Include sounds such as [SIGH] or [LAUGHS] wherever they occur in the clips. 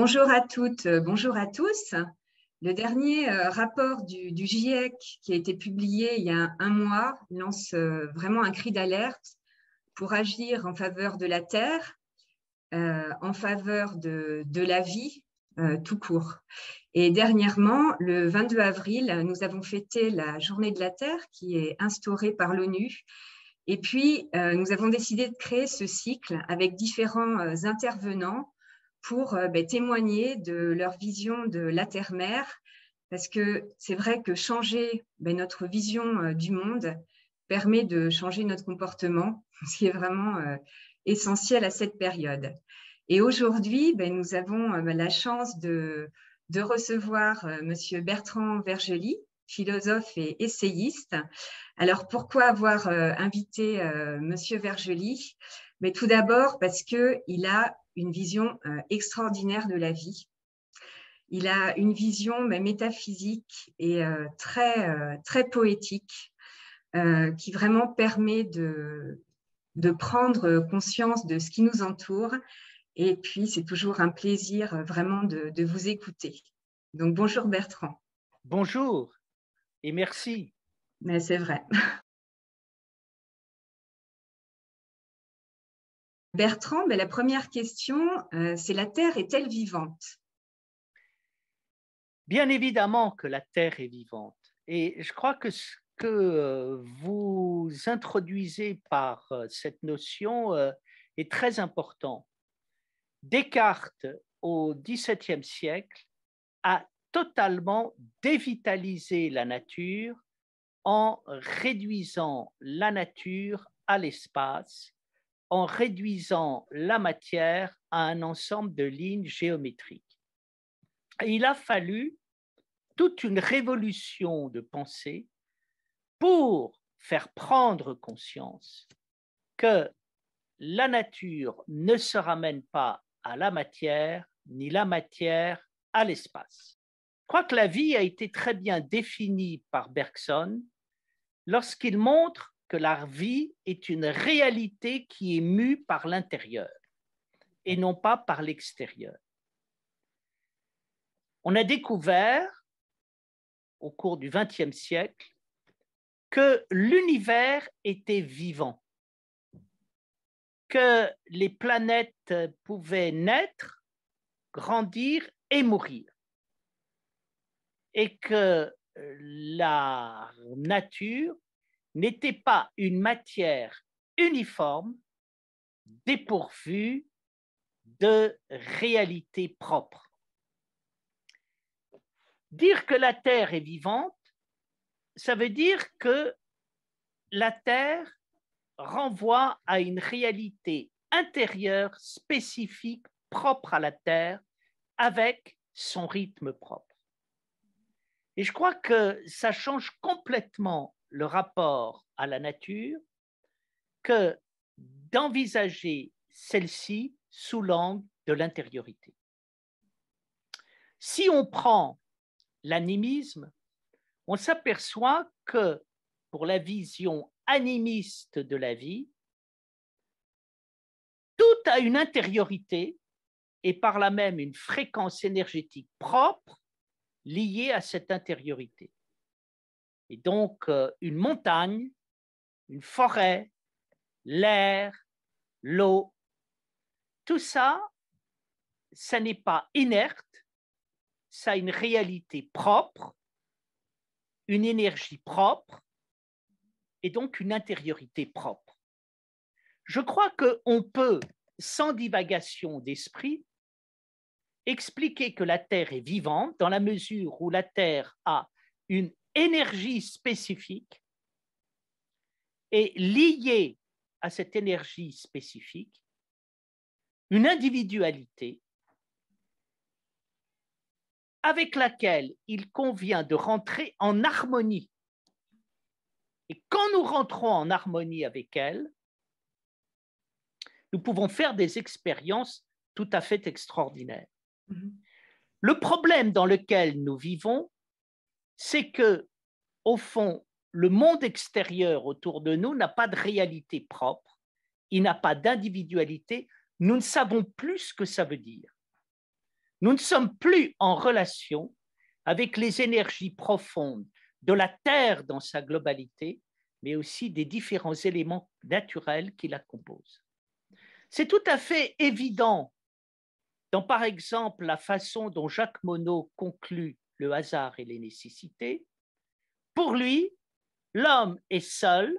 Bonjour à toutes, euh, bonjour à tous. Le dernier euh, rapport du, GIEC qui a été publié il y a un mois lance euh, vraiment un cri d'alerte pour agir en faveur de la Terre, en faveur de, la vie tout court. Et dernièrement, le 22 avril, nous avons fêté la Journée de la Terre qui est instaurée par l'ONU. Et puis, nous avons décidé de créer ce cycle avec différents intervenants pour euh, ben, témoigner de leur vision de la terre-mère, parce que c'est vrai que changer ben, notre vision euh, du monde permet de changer notre comportement, [LAUGHS] ce qui est vraiment euh, essentiel à cette période. Et aujourd'hui, ben, nous avons la chance de, de recevoir Monsieur Bertrand Vergely, philosophe et essayiste. Alors pourquoi avoir invité Monsieur Vergely Mais tout d'abord parce que il a une vision euh, extraordinaire de la vie. Il a une vision bah, métaphysique et euh, très, euh, très poétique qui vraiment permet de, prendre conscience de ce qui nous entoure. Et puis, c'est toujours un plaisir vraiment de, de, vous écouter. Donc, bonjour Bertrand. Bonjour et merci. Mais c'est vrai. Bertrand, mais ben, la première question, euh, c'est la Terre est-elle vivante Bien évidemment que la Terre est vivante. Et je crois que ce que euh, vous introduisez par euh, cette notion est très important. Descartes, au XVIIe siècle, a totalement dévitalisé la nature en réduisant la nature à l'espace en réduisant la matière à un ensemble de lignes géométriques. il a fallu toute une révolution de pensée pour faire prendre conscience que la nature ne se ramène pas à la matière, ni la matière à l'espace. Je crois que la vie a été très bien définie par Bergson lorsqu'il montre que la vie est une réalité qui est mue par l'intérieur et non pas par l'extérieur. On a découvert au cours du XXe siècle que l'univers était vivant, que les planètes pouvaient naître, grandir et mourir, et que la nature n'était pas une matière uniforme dépourvue de réalité propre. Dire que la Terre est vivante, ça veut dire que la Terre renvoie à une réalité intérieure spécifique propre à la Terre avec son rythme propre. Et je crois que ça change complètement le rapport à la nature que d'envisager celle-ci sous l'angle de l'intériorité. Si on prend l'animisme, on s'aperçoit que pour la vision animiste de la vie, tout a une intériorité et par là même une fréquence énergétique propre liée à cette intériorité. Et donc, euh, une montagne, une forêt, l'air, l'eau, tout ça, ça n'est pas inerte, ça a une réalité propre, une énergie propre et donc une intériorité propre. Je crois qu'on peut, sans divagation d'esprit, expliquer que la Terre est vivante dans la mesure où la Terre a une énergie spécifique et liée à cette énergie spécifique une individualité avec laquelle il convient de rentrer en harmonie. Et quand nous rentrons en harmonie avec elle, nous pouvons faire des expériences tout à fait extraordinaires. Mm-hmm. Le problème dans lequel nous vivons, c'est que, au fond, le monde extérieur autour de nous n'a pas de réalité propre, il n'a pas d'individualité, nous ne savons plus ce que ça veut dire. Nous ne sommes plus en relation avec les énergies profondes de la Terre dans sa globalité, mais aussi des différents éléments naturels qui la composent. C'est tout à fait évident dans, par exemple, la façon dont Jacques Monod conclut le hasard et les nécessités, pour lui, l'homme est seul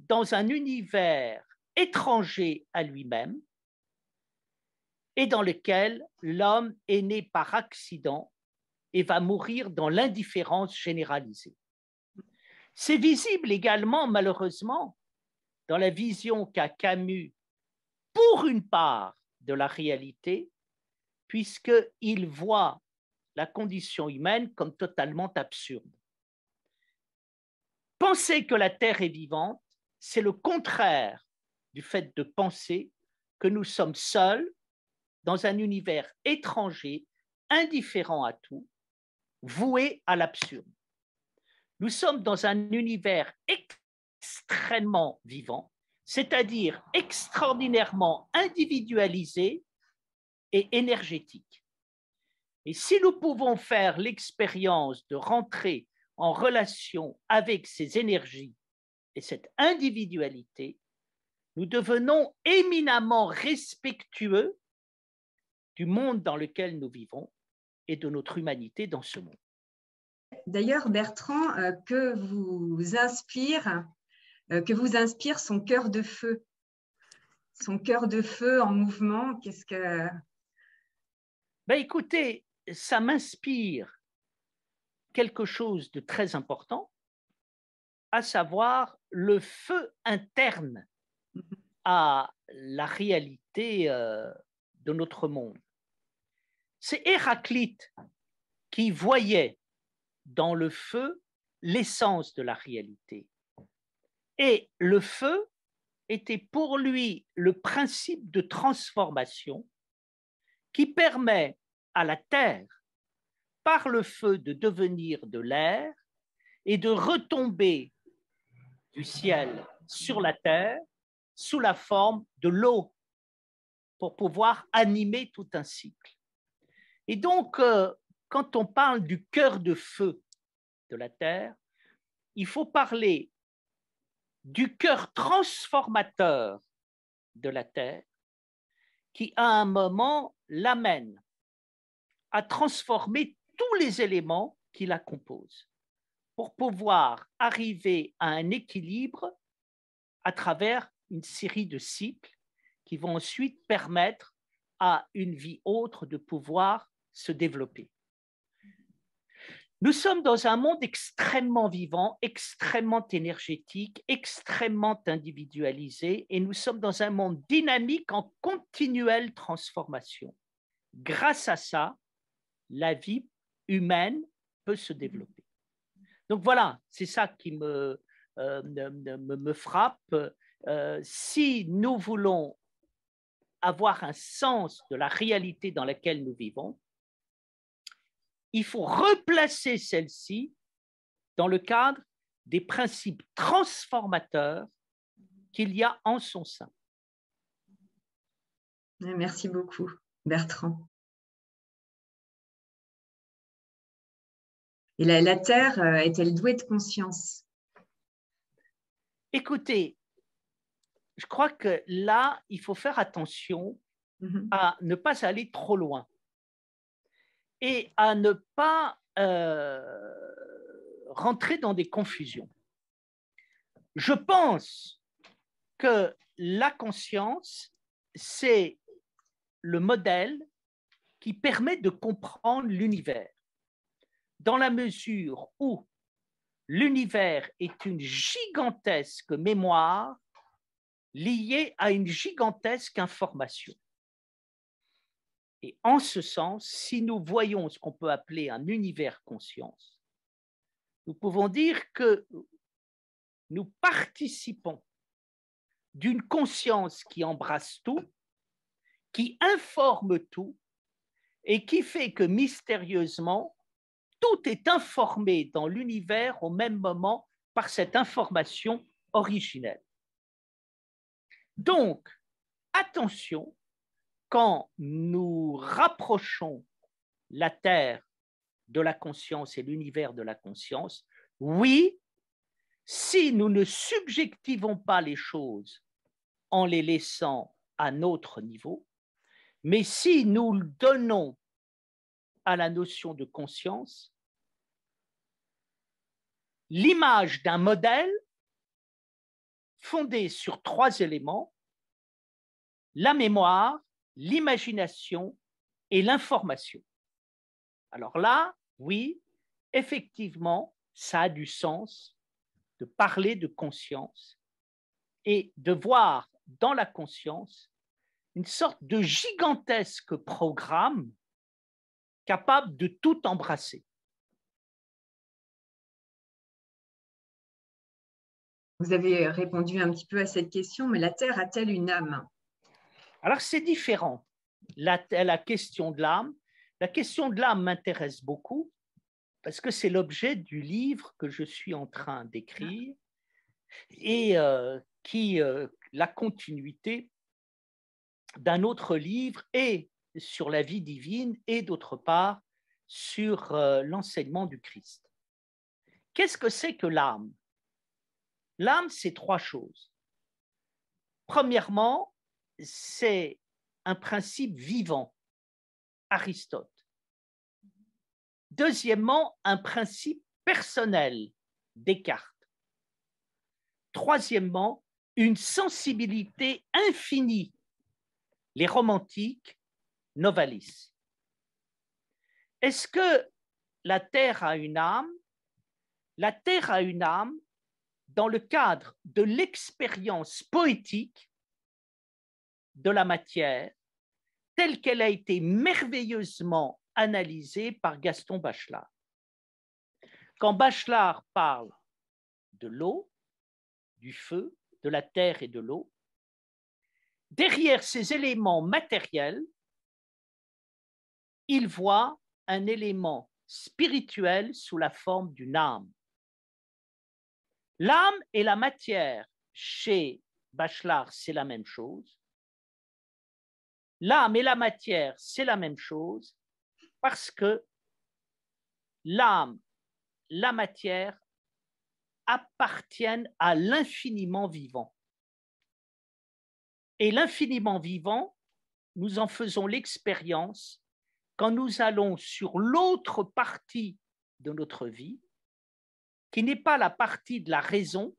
dans un univers étranger à lui-même et dans lequel l'homme est né par accident et va mourir dans l'indifférence généralisée. C'est visible également, malheureusement, dans la vision qu'a Camus pour une part de la réalité, puisqu'il voit la condition humaine comme totalement absurde. Penser que la Terre est vivante, c'est le contraire du fait de penser que nous sommes seuls dans un univers étranger, indifférent à tout, voué à l'absurde. Nous sommes dans un univers extrêmement vivant, c'est-à-dire extraordinairement individualisé et énergétique. Et si nous pouvons faire l'expérience de rentrer en relation avec ces énergies et cette individualité, nous devenons éminemment respectueux du monde dans lequel nous vivons et de notre humanité dans ce monde. D'ailleurs, Bertrand, euh, que vous inspire, euh, que vous inspire son cœur de feu, son cœur de feu en mouvement Qu'est-ce que Bah, écoutez, ça m'inspire quelque chose de très important, à savoir le feu interne mm-hmm. à la réalité euh, de notre monde. C'est Héraclite qui voyait dans le feu l'essence de la réalité. Et le feu était pour lui le principe de transformation qui permet à la terre par le feu de devenir de l'air et de retomber du ciel sur la terre sous la forme de l'eau pour pouvoir animer tout un cycle. Et donc, euh, quand on parle du cœur de feu de la terre, il faut parler du cœur transformateur de la terre qui, à un moment, l'amène à transformer tous les éléments qui la composent pour pouvoir arriver à un équilibre à travers une série de cycles qui vont ensuite permettre à une vie autre de pouvoir se développer. Nous sommes dans un monde extrêmement vivant, extrêmement énergétique, extrêmement individualisé, et nous sommes dans un monde dynamique en continuelle transformation. Grâce à ça, la vie humaine peut se développer. Donc voilà, c'est ça qui me, euh, frappe. Euh, si nous voulons avoir un sens de la réalité dans laquelle nous vivons, il faut replacer celle-ci dans le cadre des principes transformateurs qu'il y a en son sein. Merci beaucoup, Bertrand. Et la, Terre euh, est-elle douée de conscience Écoutez, je crois que là, il faut faire attention mhm. à ne pas aller trop loin et à ne pas euh, rentrer dans des confusions. Je pense que la conscience, c'est le modèle qui permet de comprendre l'univers dans la mesure où l'univers est une gigantesque mémoire liée à une gigantesque information. Et en ce sens, si nous voyons ce qu'on peut appeler un univers conscience, nous pouvons dire que nous participons d'une conscience qui embrasse tout, qui informe tout et qui fait que mystérieusement, tout est informé dans l'univers au même moment par cette information originelle. Donc, attention, quand nous rapprochons la Terre de la conscience et l'univers de la conscience, oui, si nous ne subjectivons pas les choses en les laissant à notre niveau, mais si nous donnons à la notion de conscience l'image d'un modèle fondé sur trois éléments, la mémoire, l'imagination et l'information. Alors là, oui, effectivement, ça a du sens de parler de conscience et de voir dans la conscience une sorte de gigantesque programme capable de tout embrasser. Vous avez répondu un petit peu à cette question, mais la Terre a-t-elle une âme Alors c'est différent. La, question de l'âme, la question de l'âme m'intéresse beaucoup parce que c'est l'objet du livre que je suis en train d'écrire et euh, qui euh, la continuité d'un autre livre et sur la vie divine et d'autre part sur euh, l'enseignement du Christ. Qu'est-ce que c'est que l'âme L'âme, c'est trois choses. Premièrement, c'est un principe vivant, Aristote. Deuxièmement, un principe personnel, Descartes. Troisièmement, une sensibilité infinie, les romantiques, Novalis. Est-ce que la Terre a une âme La Terre a une âme dans le cadre de l'expérience poétique de la matière telle qu'elle a été merveilleusement analysée par Gaston Bachelard. Quand Bachelard parle de l'eau, du feu, de la terre et de l'eau, derrière ces éléments matériels, il voit un élément spirituel sous la forme d'une âme. L'âme et la matière, chez Bachelard, c'est la même chose. L'âme et la matière, c'est la même chose parce que l'âme, la matière appartiennent à l'infiniment vivant. Et l'infiniment vivant, nous en faisons l'expérience quand nous allons sur l'autre partie de notre vie, qui n'est pas la partie de la raison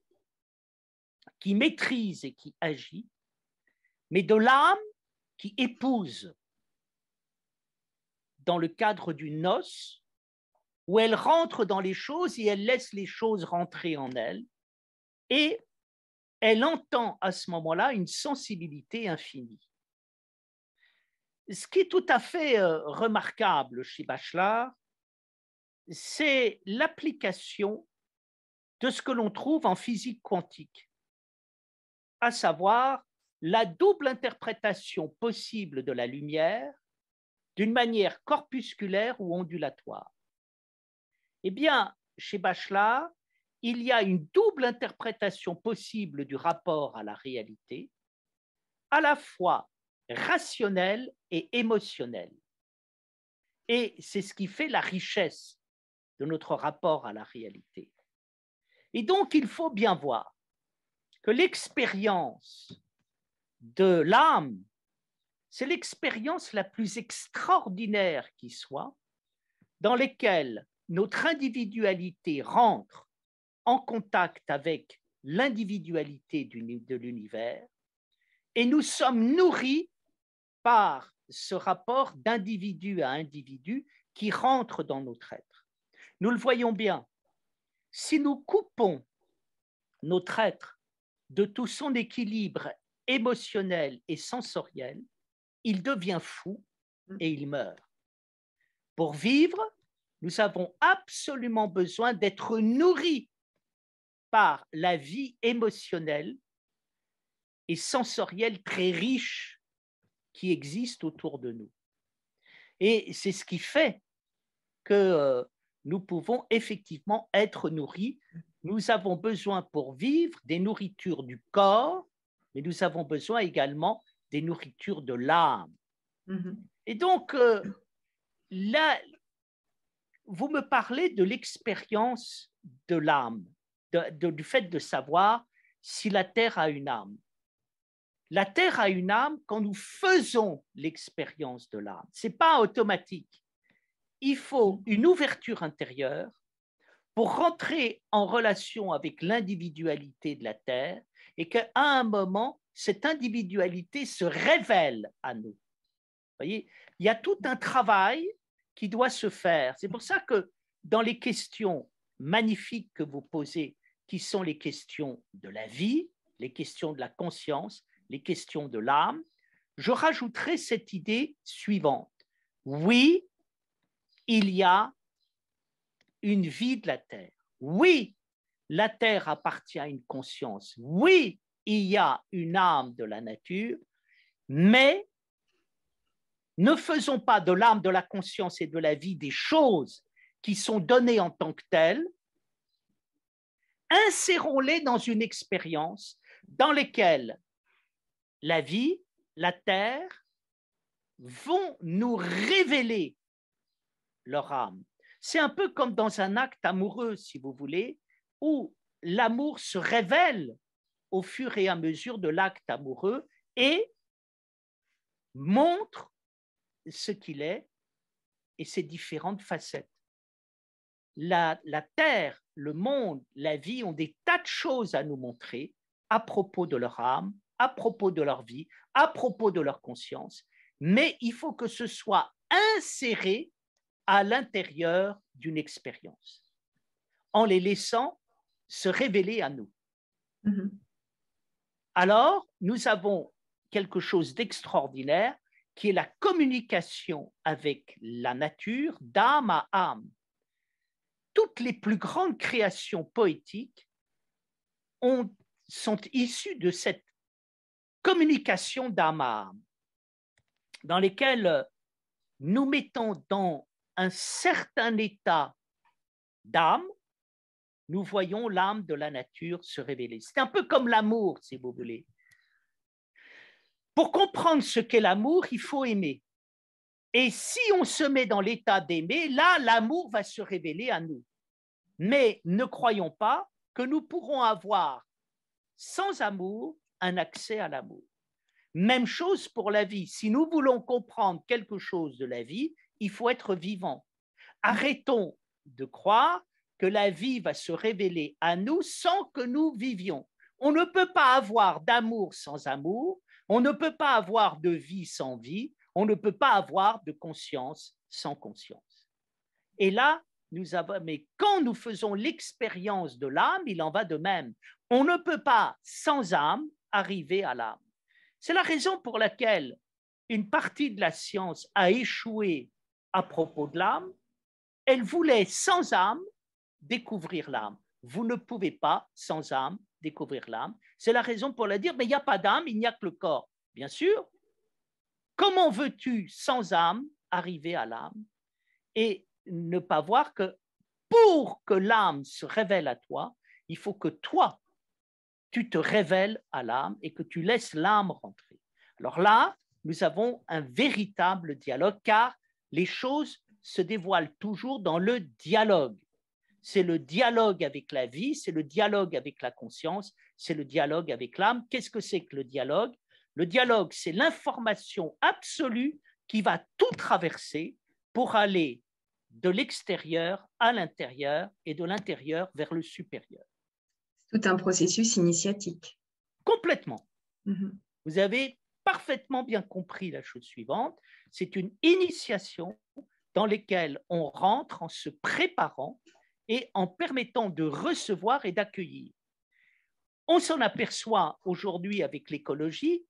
qui maîtrise et qui agit, mais de l'âme qui épouse dans le cadre d'une noce où elle rentre dans les choses et elle laisse les choses rentrer en elle et elle entend à ce moment-là une sensibilité infinie. Ce qui est tout à fait euh, remarquable chez Bachelard, c'est l'application ce que l'on trouve en physique quantique, à savoir la double interprétation possible de la lumière d'une manière corpusculaire ou ondulatoire. Eh bien, chez Bachelard, il y a une double interprétation possible du rapport à la réalité, à la fois rationnelle et émotionnelle. Et c'est ce qui fait la richesse de notre rapport à la réalité. Et donc, il faut bien voir que l'expérience de l'âme, c'est l'expérience la plus extraordinaire qui soit, dans laquelle notre individualité rentre en contact avec l'individualité de l'univers et nous sommes nourris par ce rapport d'individu à individu qui rentre dans notre être. Nous le voyons bien si nous coupons notre être de tout son équilibre émotionnel et sensoriel, il devient fou mm. et il meurt. Pour vivre, nous avons absolument besoin d'être nourris par la vie émotionnelle et sensorielle très riche qui existe autour de nous. Et c'est ce qui fait que euh, nous pouvons effectivement être nourris. Nous avons besoin pour vivre des nourritures du corps, mais nous avons besoin également des nourritures de l'âme. Mhm. Et donc, euh, là, vous me parlez de l'expérience de l'âme, du fait de savoir si la Terre a une âme. La Terre a une âme quand nous faisons l'expérience de l'âme. Ce n'est pas automatique il faut une ouverture intérieure pour rentrer en relation avec l'individualité de la Terre et qu'à un moment, cette individualité se révèle à nous. voyez, il y a tout un travail qui doit se faire. C'est pour ça que dans les questions magnifiques que vous posez, qui sont les questions de la vie, les questions de la conscience, les questions de l'âme, je rajouterai cette idée suivante. Oui, il y a une vie de la Terre. Oui, la Terre appartient à une conscience. Oui, il y a une âme de la nature, mais ne faisons pas de l'âme, de la conscience et de la vie des choses qui sont données en tant que telles. Insérons-les dans une expérience dans laquelle la vie, la terre vont nous révéler leur âme. C'est un peu comme dans un acte amoureux, si vous voulez, où l'amour se révèle au fur et à mesure de l'acte amoureux et montre ce qu'il est et ses différentes facettes. La, la, terre, le monde, la vie ont des tas de choses à nous montrer à propos de leur âme, à propos de leur vie, à propos de leur conscience, mais il faut que ce soit inséré à l'intérieur d'une expérience, en les laissant se révéler à nous. Mm-hmm. Alors, nous avons quelque chose d'extraordinaire qui est la communication avec la nature d'âme à âme. Toutes les plus grandes créations poétiques ont, sont issues de cette communication d'âme à âme, dans lesquelles nous mettons dans un certain état d'âme, nous voyons l'âme de la nature se révéler. C'est un peu comme l'amour, si vous voulez. Pour comprendre ce qu'est l'amour, il faut aimer. Et si on se met dans l'état d'aimer, là, l'amour va se révéler à nous. Mais ne croyons pas que nous pourrons avoir, sans amour, un accès à l'amour. Même chose pour la vie. Si nous voulons comprendre quelque chose de la vie, il faut être vivant. Mm. Arrêtons de croire que la vie va se révéler à nous sans que nous vivions. On ne peut pas avoir d'amour sans amour, on ne peut pas avoir de vie sans vie, on ne peut pas avoir de conscience sans conscience. Et là, nous avons, mais quand nous faisons l'expérience de l'âme, il en va de même. On ne peut pas, sans âme, arriver à l'âme. C'est la raison pour laquelle une partie de la science a échoué à propos de l'âme, elle voulait sans âme découvrir l'âme. Vous ne pouvez pas sans âme découvrir l'âme. C'est la raison pour la dire, mais il n'y a pas d'âme, il n'y a que le corps. Bien sûr. Comment veux-tu sans âme arriver à l'âme et ne pas voir que pour que l'âme se révèle à toi, il faut que toi, tu te révèles à l'âme et que tu laisses l'âme rentrer. Alors là, nous avons un véritable dialogue car les choses se dévoilent toujours dans le dialogue. C'est le dialogue avec la vie, c'est le dialogue avec la conscience, c'est le dialogue avec l'âme. Qu'est-ce que c'est que le dialogue Le dialogue, c'est l'information absolue qui va tout traverser pour aller de l'extérieur à l'intérieur et de l'intérieur vers le supérieur. C'est tout un processus initiatique. Complètement. Mm-hmm. Vous avez parfaitement bien compris la chose suivante, c'est une initiation dans laquelle on rentre en se préparant et en permettant de recevoir et d'accueillir. On s'en aperçoit aujourd'hui avec l'écologie.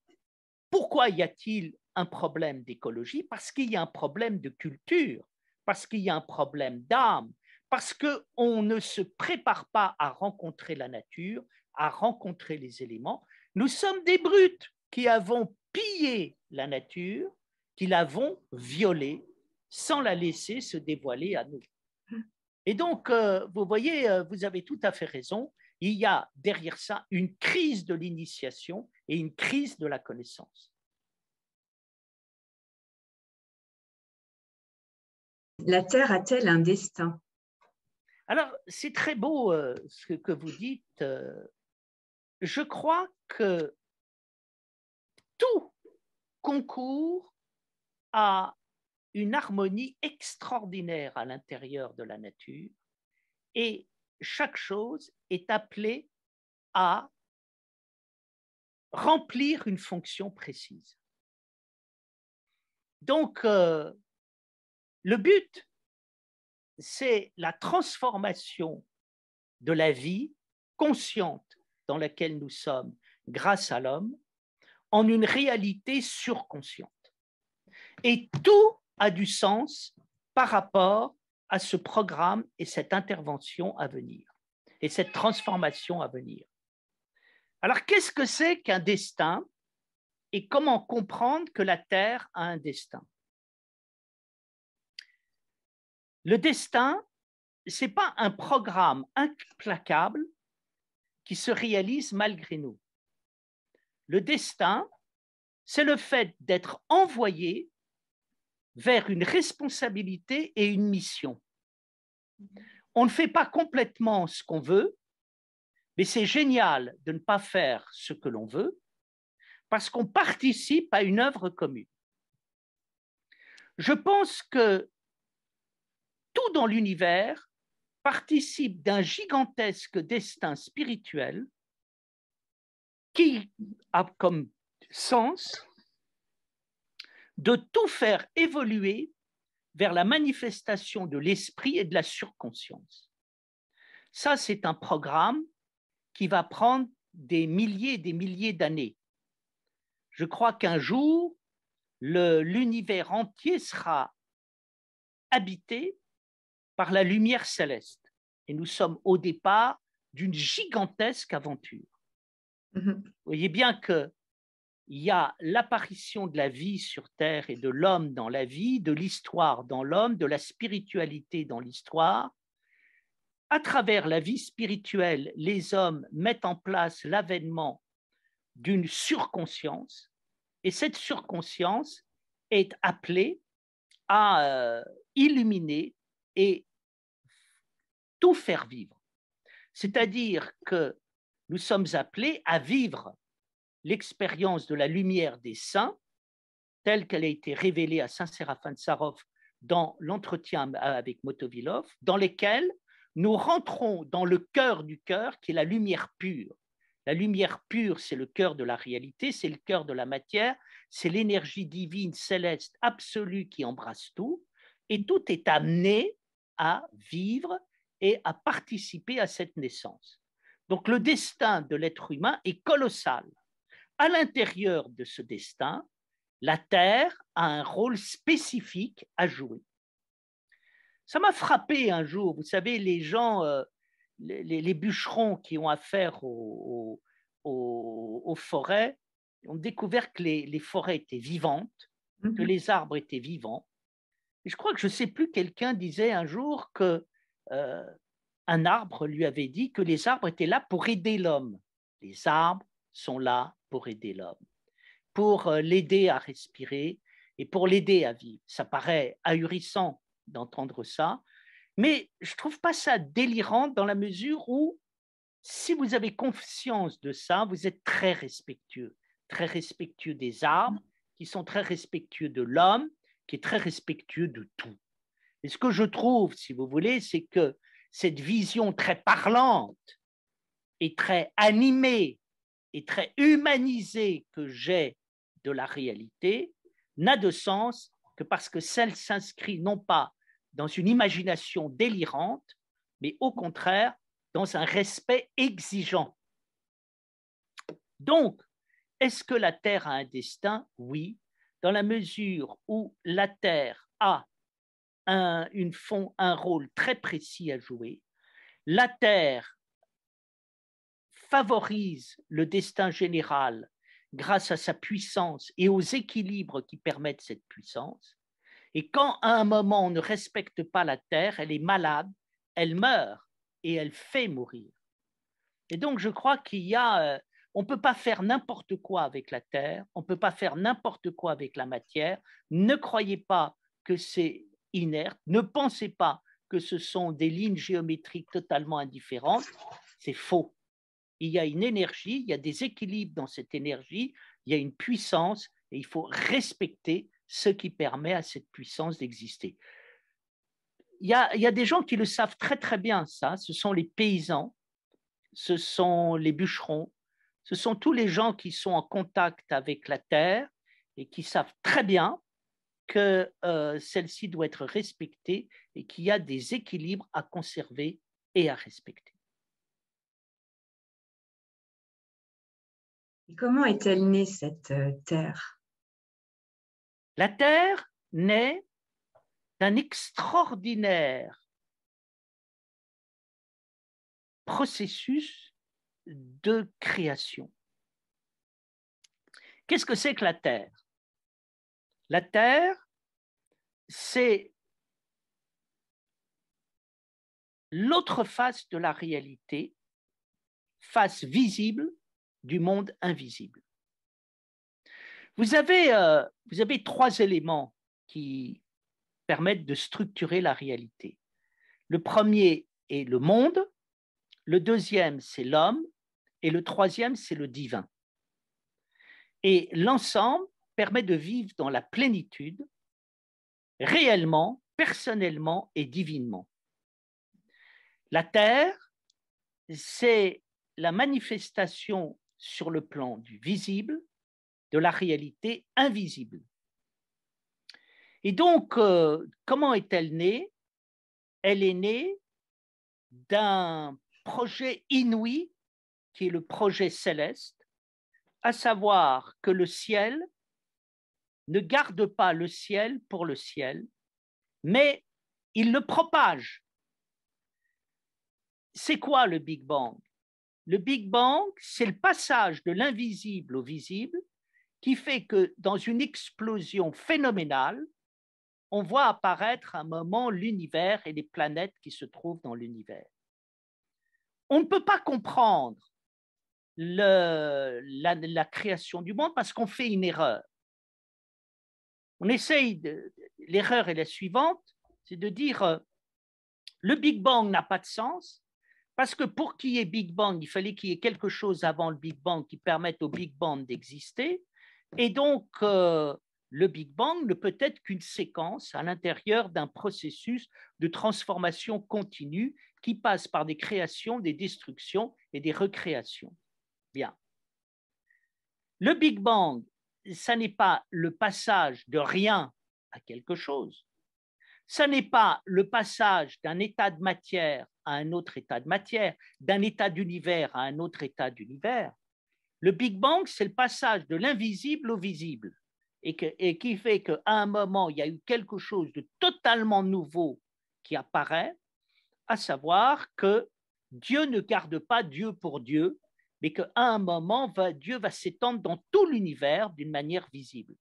Pourquoi y a-t-il un problème d'écologie Parce qu'il y a un problème de culture, parce qu'il y a un problème d'âme, parce qu'on ne se prépare pas à rencontrer la nature, à rencontrer les éléments. Nous sommes des brutes qui avons piller la nature, qui l'avons violée sans la laisser se dévoiler à nous. Et donc, euh, vous voyez, euh, vous avez tout à fait raison, il y a derrière ça une crise de l'initiation et une crise de la connaissance. La Terre a-t-elle un destin Alors, c'est très beau euh, ce que vous dites. Je crois que tout concourt à une harmonie extraordinaire à l'intérieur de la nature et chaque chose est appelée à remplir une fonction précise. Donc, euh, le but, c'est la transformation de la vie consciente dans laquelle nous sommes grâce à l'homme en une réalité surconsciente. Et tout a du sens par rapport à ce programme et cette intervention à venir, et cette transformation à venir. Alors, qu'est-ce que c'est qu'un destin et comment comprendre que la Terre a un destin Le destin, ce n'est pas un programme implacable qui se réalise malgré nous. Le destin, c'est le fait d'être envoyé vers une responsabilité et une mission. On ne fait pas complètement ce qu'on veut, mais c'est génial de ne pas faire ce que l'on veut parce qu'on participe à une œuvre commune. Je pense que tout dans l'univers participe d'un gigantesque destin spirituel qui a comme sens de tout faire évoluer vers la manifestation de l'esprit et de la surconscience. Ça, c'est un programme qui va prendre des milliers et des milliers d'années. Je crois qu'un jour, l'univers entier sera habité par la lumière céleste. Et nous sommes au départ d'une gigantesque aventure. Vous mhm. voyez bien que il y a l'apparition de la vie sur Terre et de l'homme dans la vie, de l'histoire dans l'homme, de la spiritualité dans l'histoire. À travers la vie spirituelle, les hommes mettent en place l'avènement d'une surconscience, et cette surconscience est appelée à euh, illuminer et tout faire vivre. C'est-à-dire que nous sommes appelés à vivre l'expérience de la lumière des saints, telle qu'elle a été révélée à Saint Séraphin de Sarov dans l'entretien euh, avec Motovilov, dans lesquels nous rentrons dans le cœur du cœur, qui est la lumière pure. La lumière pure, c'est le cœur de la réalité, c'est le cœur de la matière, c'est l'énergie divine, céleste, absolue qui embrasse tout, et tout est amené à vivre et à participer à cette naissance. Donc le destin de l'être humain est colossal. À l'intérieur de ce destin, la Terre a un rôle spécifique à jouer. Ça m'a frappé un jour, vous savez, les gens, euh, les, bûcherons qui ont affaire aux, forêts ont découvert que les, forêts étaient vivantes, que mhm. les arbres étaient vivants. Et je crois que je ne sais plus, quelqu'un disait un jour que euh, un arbre lui avait dit que les arbres étaient là pour aider l'homme. Les arbres sont là pour aider l'homme, pour euh, l'aider à respirer et pour l'aider à vivre. Ça paraît ahurissant d'entendre ça, mais je ne trouve pas ça délirant dans la mesure où, si vous avez conscience de ça, vous êtes très respectueux, très respectueux des arbres, qui sont très respectueux de l'homme, qui est très respectueux de tout. Et ce que je trouve, si vous voulez, c'est que cette vision très parlante et très animée et très humanisée que j'ai de la réalité n'a de sens que parce que celle s'inscrit non pas dans une imagination délirante, mais au contraire dans un respect exigeant. Donc, est-ce que la Terre a un destin Oui, dans la mesure où la Terre a un, une font un rôle très précis à jouer. La Terre favorise le destin général grâce à sa puissance et aux équilibres qui permettent cette puissance. Et quand à un moment on ne respecte pas la Terre, elle est malade, elle meurt et elle fait mourir. Et donc je crois qu'il y a, euh, on ne peut pas faire n'importe quoi avec la Terre, on ne peut pas faire n'importe quoi avec la matière. Ne croyez pas que c'est inerte. Ne pensez pas que ce sont des lignes géométriques totalement indifférentes. C'est faux. Il y a une énergie, il y a des équilibres dans cette énergie, il y a une puissance et il faut respecter ce qui permet à cette puissance d'exister. Il y, a, il y a des gens qui le savent très très bien, ça. Ce sont les paysans, ce sont les bûcherons, ce sont tous les gens qui sont en contact avec la terre et qui savent très bien que euh, celle-ci doit être respectée et qu'il y a des équilibres à conserver et à respecter. comment est-elle née cette euh, Terre La Terre naît d'un extraordinaire processus de création. Qu'est-ce que c'est que la Terre la terre, c'est l'autre face de la réalité, face visible du monde invisible. Euh, vous avez, trois éléments qui permettent de structurer la réalité. Le premier est le monde, le deuxième c'est l'homme et le troisième c'est le divin. Et l'ensemble permet de vivre dans la plénitude, réellement, personnellement et divinement. La Terre, c'est la manifestation sur le plan du visible de la réalité invisible. Et donc, euh, comment est-elle née Elle est née d'un projet inouï qui est le projet céleste, à savoir que le ciel ne garde pas le ciel pour le ciel, mais il le propage. C'est quoi le Big Bang Le Big Bang, c'est le passage de l'invisible au visible qui fait que dans une explosion phénoménale, on voit apparaître à un moment l'univers et les planètes qui se trouvent dans l'univers. On ne peut pas comprendre la création du monde parce qu'on fait une erreur on essaye, l'erreur est la suivante, c'est de dire euh, le Big Bang n'a pas de sens, parce que pour qu'il y ait Big Bang, il fallait qu'il y ait quelque chose avant le Big Bang qui permette au Big Bang d'exister, et donc euh, le Big Bang ne peut être qu'une séquence à l'intérieur d'un processus de transformation continue qui passe par des créations, des destructions et des recréations. Bien. Le Big Bang ça n'est pas le passage de rien à quelque chose. Ça n'est pas le passage d'un état de matière à un autre état de matière, d'un état d'univers à un autre état d'univers. Le Big Bang, c'est le passage de l'invisible au visible, et, et qui fait qu'à un moment, il y a eu quelque chose de totalement nouveau qui apparaît, à savoir que Dieu ne garde pas Dieu pour Dieu, et qu'à un moment, Dieu va s'étendre dans tout l'univers d'une manière visible.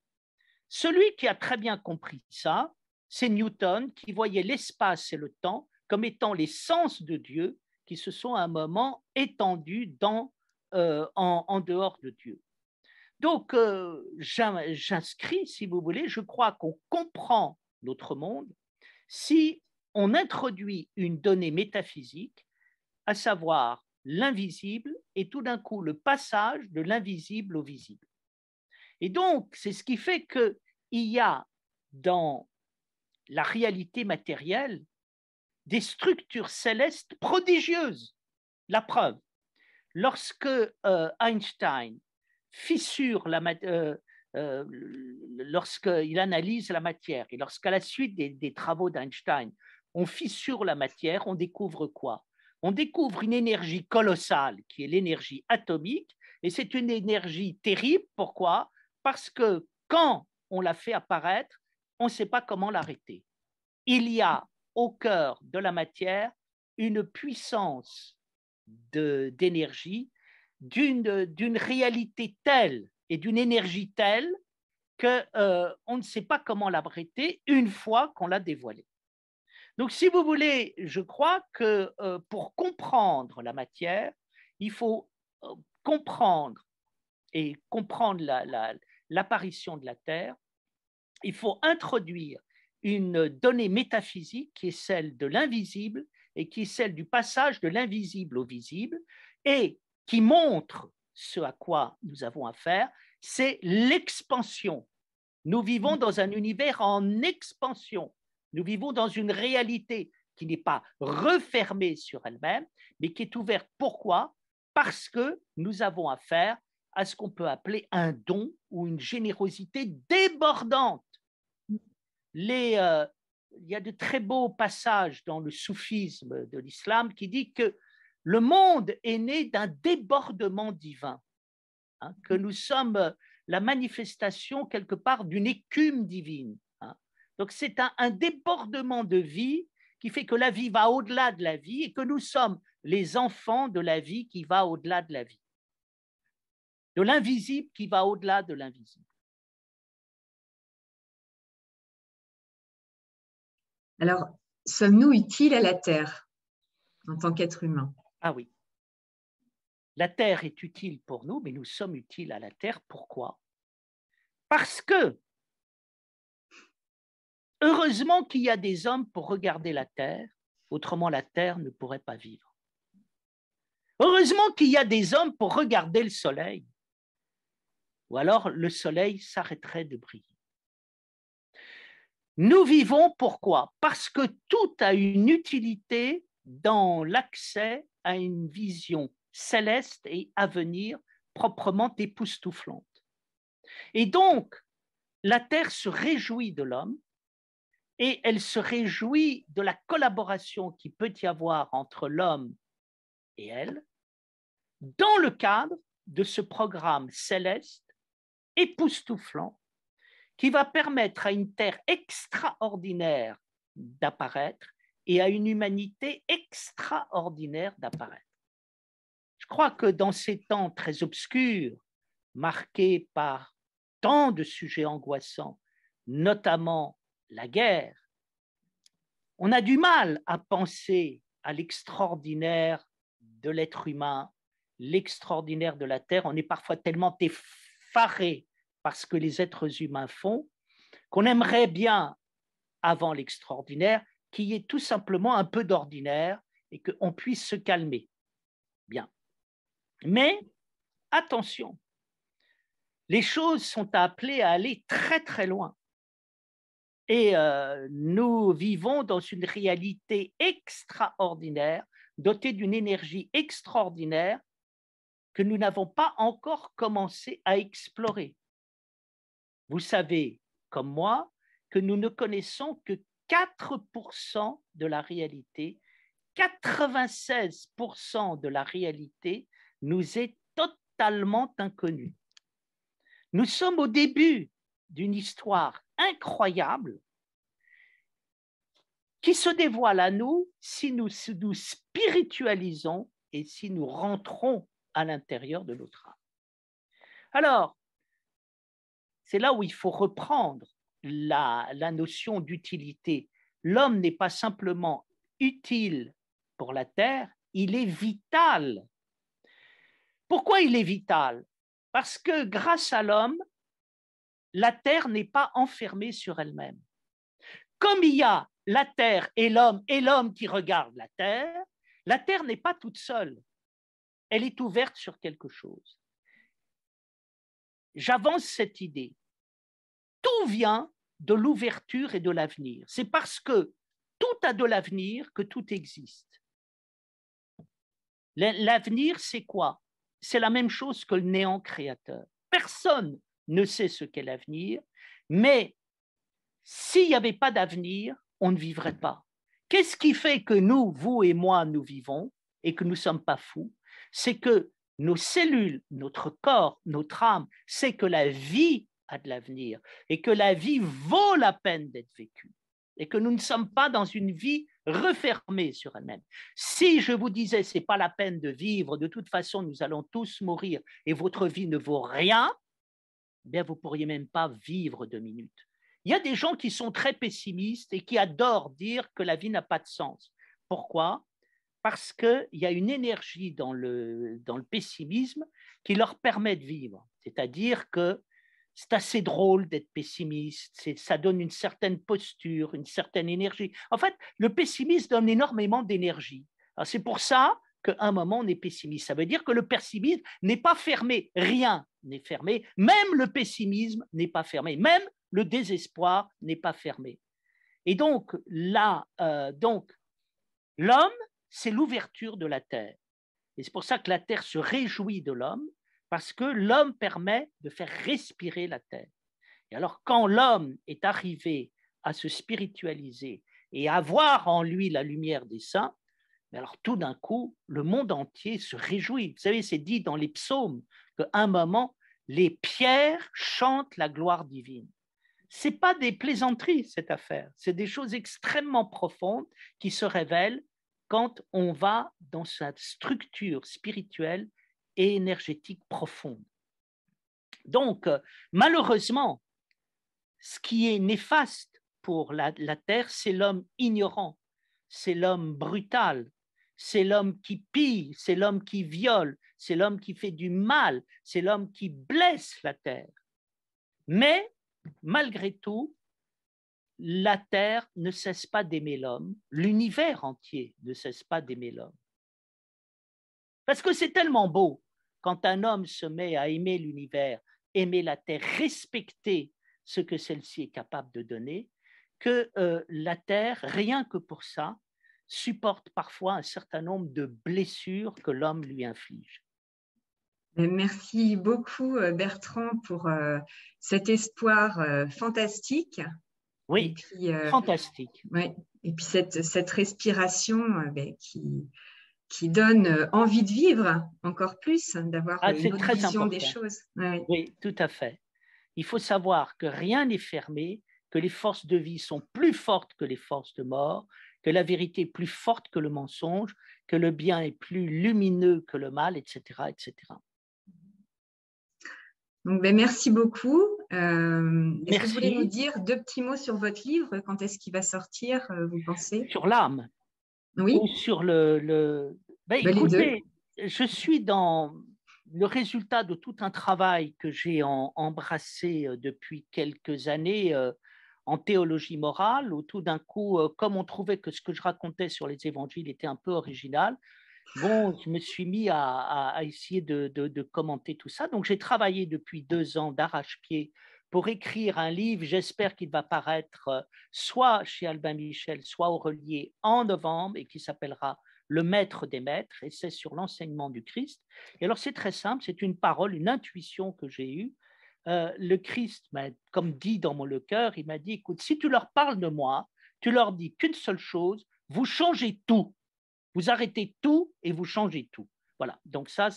Celui qui a très bien compris ça, c'est Newton, qui voyait l'espace et le temps comme étant les sens de Dieu qui se sont à un moment étendus euh, en, dehors de Dieu. Donc, euh, j'inscris, si vous voulez, je crois qu'on comprend notre monde si on introduit une donnée métaphysique, à savoir l'invisible et tout d'un coup le passage de l'invisible au visible. Et donc, c'est ce qui fait qu'il y a dans la réalité matérielle des structures célestes prodigieuses. La preuve, lorsque euh, Einstein fissure la euh, euh lorsqu'il analyse la matière et lorsqu'à la suite des, des travaux d'Einstein, on fissure la matière, on découvre quoi on découvre une énergie colossale qui est l'énergie atomique, et c'est une énergie terrible. Pourquoi Parce que quand on la fait apparaître, on ne sait pas comment l'arrêter. Il y a au cœur de la matière une puissance d'énergie, d'une réalité telle et d'une énergie telle que euh, on ne sait pas comment l'arrêter une fois qu'on l'a dévoilée. Donc, si vous voulez, je crois que euh, pour comprendre la matière, il faut euh, comprendre et comprendre l'apparition de la Terre, il faut introduire une donnée métaphysique qui est celle de l'invisible et qui est celle du passage de l'invisible au visible et qui montre ce à quoi nous avons affaire, c'est l'expansion. Nous vivons dans un univers en expansion. Nous vivons dans une réalité qui n'est pas refermée sur elle-même, mais qui est ouverte. Pourquoi Parce que nous avons affaire à ce qu'on peut appeler un don ou une générosité débordante. Euh, il y a de très beaux passages dans le soufisme de l'islam qui dit que le monde est né d'un débordement divin, hein, que nous sommes la manifestation quelque part d'une écume divine. Donc c'est un, débordement de vie qui fait que la vie va au-delà de la vie et que nous sommes les enfants de la vie qui va au-delà de la vie. De l'invisible qui va au-delà de l'invisible. Alors, sommes-nous utiles à la Terre en tant qu'être humain Ah oui. La Terre est utile pour nous, mais nous sommes utiles à la Terre. Pourquoi Parce que Heureusement qu'il y a des hommes pour regarder la terre, autrement la terre ne pourrait pas vivre. Heureusement qu'il y a des hommes pour regarder le soleil, ou alors le soleil s'arrêterait de briller. Nous vivons pourquoi Parce que tout a une utilité dans l'accès à une vision céleste et à venir proprement époustouflante. Et donc, la terre se réjouit de l'homme et elle se réjouit de la collaboration qui peut y avoir entre l'homme et elle dans le cadre de ce programme céleste époustouflant qui va permettre à une terre extraordinaire d'apparaître et à une humanité extraordinaire d'apparaître. Je crois que dans ces temps très obscurs, marqués par tant de sujets angoissants, notamment la guerre, on a du mal à penser à l'extraordinaire de l'être humain, l'extraordinaire de la Terre. On est parfois tellement effaré par ce que les êtres humains font qu'on aimerait bien, avant l'extraordinaire, qu'il y ait tout simplement un peu d'ordinaire et qu'on puisse se calmer. Bien. Mais attention, les choses sont appelées à aller très très loin. Et euh, nous vivons dans une réalité extraordinaire, dotée d'une énergie extraordinaire que nous n'avons pas encore commencé à explorer. Vous savez, comme moi, que nous ne connaissons que 4% de la réalité. 96% de la réalité nous est totalement inconnue. Nous sommes au début d'une histoire incroyable qui se dévoile à nous si nous nous spiritualisons et si nous rentrons à l'intérieur de notre âme. Alors, c'est là où il faut reprendre la, la notion d'utilité. L'homme n'est pas simplement utile pour la Terre, il est vital. Pourquoi il est vital Parce que grâce à l'homme, la terre n'est pas enfermée sur elle-même. Comme il y a la terre et l'homme et l'homme qui regarde la terre, la terre n'est pas toute seule. Elle est ouverte sur quelque chose. J'avance cette idée. Tout vient de l'ouverture et de l'avenir. C'est parce que tout a de l'avenir que tout existe. L'avenir, c'est quoi C'est la même chose que le néant créateur. Personne ne sait ce qu'est l'avenir, mais s'il n'y avait pas d'avenir, on ne vivrait pas. Qu'est-ce qui fait que nous, vous et moi, nous vivons et que nous ne sommes pas fous C'est que nos cellules, notre corps, notre âme, c'est que la vie a de l'avenir et que la vie vaut la peine d'être vécue et que nous ne sommes pas dans une vie refermée sur elle-même. Si je vous disais c'est pas la peine de vivre, de toute façon nous allons tous mourir et votre vie ne vaut rien, bien, vous pourriez même pas vivre deux minutes. Il y a des gens qui sont très pessimistes et qui adorent dire que la vie n'a pas de sens. Pourquoi Parce qu'il y a une énergie dans le, pessimisme qui leur permet de vivre. C'est-à-dire que c'est assez drôle d'être pessimiste, ça donne une certaine posture, une certaine énergie. En fait, le pessimisme donne énormément d'énergie. C'est pour ça qu'à un moment, on est pessimiste. Ça veut dire que le pessimisme n'est pas fermé, rien n'est fermé, même le pessimisme n'est pas fermé, même le désespoir n'est pas fermé. Et donc là, euh, donc l'homme, c'est l'ouverture de la terre. Et c'est pour ça que la terre se réjouit de l'homme, parce que l'homme permet de faire respirer la terre. Et alors quand l'homme est arrivé à se spiritualiser et à voir en lui la lumière des saints, alors tout d'un coup, le monde entier se réjouit. Vous savez, c'est dit dans les psaumes qu'à un moment, les pierres chantent la gloire divine. Ce n'est pas des plaisanteries, cette affaire. C'est des choses extrêmement profondes qui se révèlent quand on va dans sa structure spirituelle et énergétique profonde. Donc, euh, malheureusement, ce qui est néfaste pour la, la Terre, c'est l'homme ignorant, c'est l'homme brutal, c'est l'homme qui pille, c'est l'homme qui viole, c'est l'homme qui fait du mal, c'est l'homme qui blesse la terre. Mais malgré tout, la terre ne cesse pas d'aimer l'homme, l'univers entier ne cesse pas d'aimer l'homme. Parce que c'est tellement beau quand un homme se met à aimer l'univers, aimer la terre, respecter ce que celle-ci est capable de donner, que euh, la terre, rien que pour ça, supporte parfois un certain nombre de blessures que l'homme lui inflige. Merci beaucoup euh, Bertrand pour euh, cet espoir euh, fantastique. Oui, fantastique. et puis cette, respiration ben, qui, qui donne envie de vivre encore plus, hein, d'avoir ah, une autre vision des choses. Oui, tout à fait. Il faut savoir que rien n'est fermé, que les forces de vie sont plus fortes que les forces de mort que la vérité est plus forte que le mensonge, que le bien est plus lumineux que le mal, etc. etc. Donc, ben, merci beaucoup. Euh, est-ce que vous voulez nous dire deux petits mots sur votre livre Quand est-ce qu'il va sortir, euh, vous pensez Sur l'âme. Oui. Ou sur le. le... Ben, ben, écoutez, je suis dans le résultat de tout un travail que j'ai embrassé euh, depuis quelques années. Euh, en théologie morale, où tout d'un coup, euh, comme on trouvait que ce que je racontais sur les évangiles était un peu original, bon, je me suis mis à, essayer de, de, commenter tout ça. Donc j'ai travaillé depuis deux ans d'arrache-pied pour écrire un livre, j'espère qu'il va paraître euh, soit chez Albin Michel, soit au Relier en novembre, et qui s'appellera Le Maître des Maîtres, et c'est sur l'enseignement du Christ. Et alors c'est très simple, c'est une parole, une intuition que j'ai eue euh, le Christ m'a comme dit dans mon le cœur, il m'a dit, écoute, si tu leur parles de moi, tu leur dis qu'une seule chose, vous changez tout. Vous arrêtez tout et vous changez tout. Voilà, donc ça,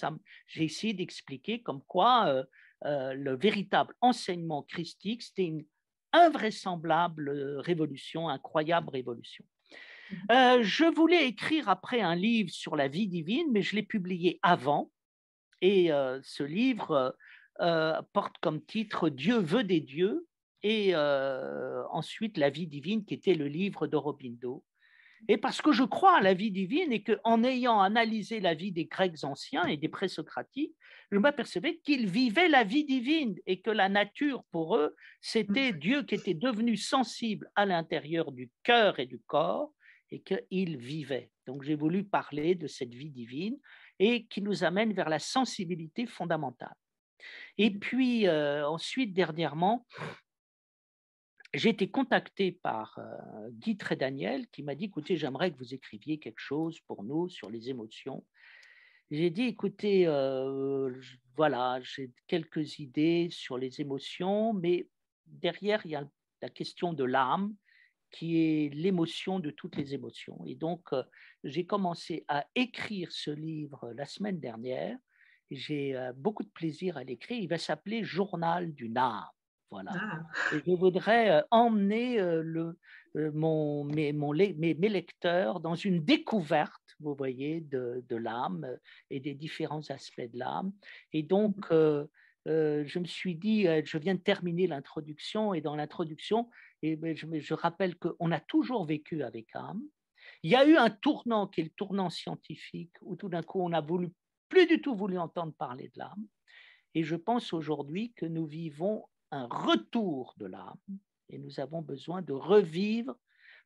j'ai essayé d'expliquer comme quoi euh, euh, le véritable enseignement christique, c'était une invraisemblable révolution, incroyable révolution. Mm-hmm. je voulais écrire après un livre sur la vie divine, mais je l'ai publié avant. Et ce livre, euh, porte comme titre Dieu veut des dieux et euh, ensuite La vie divine qui était le livre d'Aurobindo. Et parce que je crois à la vie divine et qu'en ayant analysé la vie des Grecs anciens et des présocratiques, je m'apercevais qu'ils vivaient la vie divine et que la nature pour eux, c'était mm. Dieu qui était devenu sensible à l'intérieur du cœur et du corps et qu'il vivait. Donc j'ai voulu parler de cette vie divine et qui nous amène vers la sensibilité fondamentale. Et mmh. puis euh, ensuite, dernièrement, j'ai été contacté par euh, Guy Trédaniel qui m'a dit écoutez, j'aimerais que vous écriviez quelque chose pour nous sur les émotions. J'ai dit écoutez, euh, voilà, j'ai quelques idées sur les émotions, mais derrière, il y a la question de l'âme qui est l'émotion de toutes les émotions. Et donc, j'ai commencé à écrire ce livre la semaine dernière j'ai euh, beaucoup de plaisir à l'écrire. Il va s'appeler Journal du âme. Voilà. Ah. Et je voudrais euh, emmener euh, le, mon, mes, mes, lecteurs dans une découverte, vous voyez, de, de l'âme et des différents aspects de l'âme. Et donc, mm. je me suis dit, je viens de terminer l'introduction, et dans l'introduction, et eh ben, je, je rappelle qu'on a toujours vécu avec âme. Il y a eu un tournant qui est le tournant scientifique, où tout d'un coup on a voulu plus du tout voulu entendre parler de l'âme. Et je pense aujourd'hui que nous vivons un retour de l'âme et nous avons besoin de revivre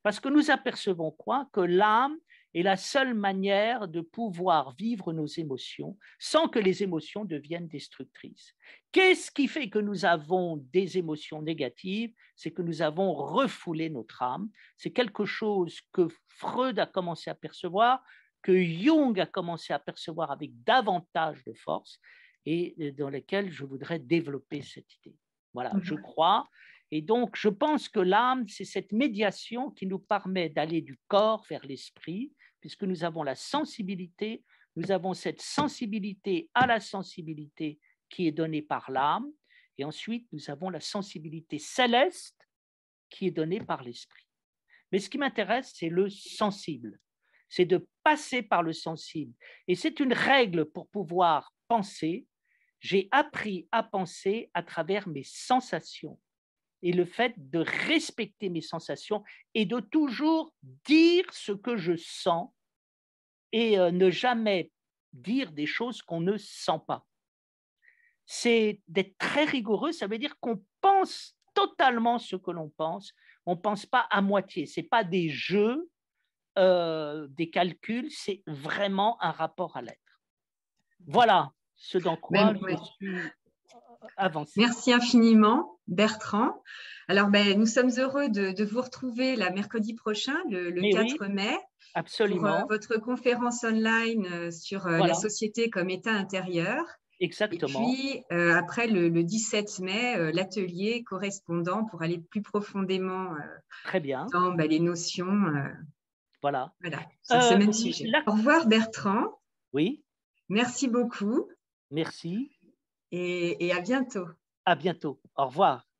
parce que nous apercevons quoi Que l'âme est la seule manière de pouvoir vivre nos émotions sans que les émotions deviennent destructrices. Qu'est-ce qui fait que nous avons des émotions négatives C'est que nous avons refoulé notre âme. C'est quelque chose que Freud a commencé à percevoir que Jung a commencé à percevoir avec davantage de force et euh, dans lesquelles je voudrais développer cette idée. Voilà, mmh je crois. Et donc, je pense que l'âme, c'est cette médiation qui nous permet d'aller du corps vers l'esprit, puisque nous avons la sensibilité, nous avons cette sensibilité à la sensibilité qui est donnée par l'âme, et ensuite, nous avons la sensibilité céleste qui est donnée par l'esprit. Mais ce qui m'intéresse, c'est le sensible c'est de passer par le sensible. Et c'est une règle pour pouvoir penser. J'ai appris à penser à travers mes sensations et le fait de respecter mes sensations et de toujours dire ce que je sens et euh, ne jamais dire des choses qu'on ne sent pas. C'est d'être très rigoureux, ça veut dire qu'on pense totalement ce que l'on pense, on ne pense pas à moitié, ce n'est pas des jeux, euh, des calculs, c'est vraiment un rapport à l'être. Voilà ce dans quoi je suis euh, avancée. Merci infiniment, Bertrand. Alors, ben, nous sommes heureux de, vous retrouver la mercredi prochain, le, 4 mai. Euh, Absolument. Pour votre conférence online sur la société comme état intérieur. Exactement. Et puis, après le, 17 mai, l'atelier correspondant pour aller plus profondément Très bien. dans ben, les notions voilà. Voilà, sur ce même euh, sujet. Au revoir Bertrand. Oui. Merci beaucoup. Merci. et à bientôt. À bientôt. Au revoir.